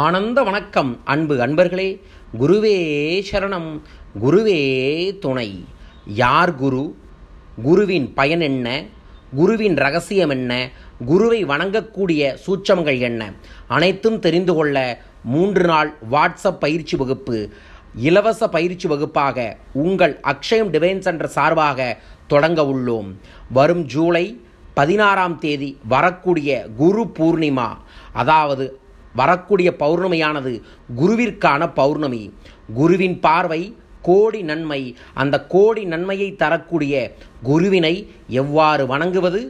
ஆனந்த வணக்கம் அன்பு அன்பர்களே குருவே சரணம் குருவே துணை யார் குரு குருவின் பயன் என்ன குருவின் ரகசியம் என்ன குருவை வணங்கக்கூடிய சூட்சங்கள் என்ன அனைத்தும் தெரிந்து கொள்ள மூன்று நாள் வாட்ஸ்அப் பயிற்சி வகுப்பு இலவச பயிற்சி வகுப்பாக உங்கள் அக்ஷயம் டிவைன் சென்டர் சார்பாக தொடங்க உள்ளோம் வரும் ஜூலை பதினாறாம் தேதி வரக்கூடிய குரு பூர்ணிமா அதாவது வரக்கூடிய பௌர்ணமியானது குருவிற்கான பௌர்ணமி குருவின் பார்வை கோடி நன்மை அந்த கோடி நன்மையை தரக்கூடிய குருவினை எவ்வாறு வணங்குவது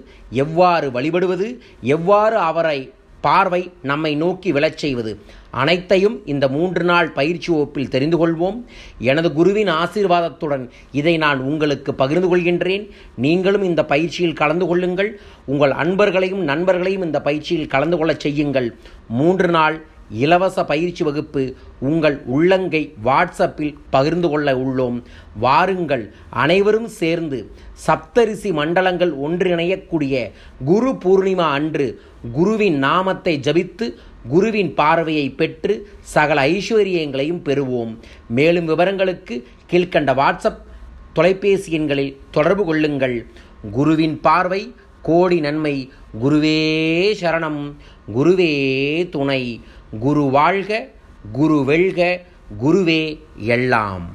எவ்வாறு வழிபடுவது எவ்வாறு அவரை பார்வை நம்மை நோக்கி விழச் செய்வது அனைத்தையும் இந்த மூன்று நாள் பயிற்சி வகுப்பில் தெரிந்து கொள்வோம் எனது குருவின் ஆசீர்வாதத்துடன் இதை நான் உங்களுக்கு பகிர்ந்து கொள்கின்றேன் நீங்களும் இந்த பயிற்சியில் கலந்து கொள்ளுங்கள் உங்கள் அன்பர்களையும் நண்பர்களையும் இந்த பயிற்சியில் கலந்து கொள்ளச் செய்யுங்கள் மூன்று நாள் இலவச பயிற்சி வகுப்பு உங்கள் உள்ளங்கை வாட்ஸ்அப்பில் பகிர்ந்து கொள்ள உள்ளோம் வாருங்கள் அனைவரும் சேர்ந்து சப்தரிசி மண்டலங்கள் ஒன்றிணையக்கூடிய குரு பூர்ணிமா அன்று குருவின் நாமத்தை ஜபித்து குருவின் பார்வையை பெற்று சகல ஐஸ்வர்யங்களையும் பெறுவோம் மேலும் விவரங்களுக்கு கீழ்கண்ட வாட்ஸ்அப் தொலைபேசி எண்களில் தொடர்பு கொள்ளுங்கள் குருவின் பார்வை கோடி நன்மை குருவே சரணம் குருவே துணை குரு வாழ்க குரு வெல்க குருவே எல்லாம்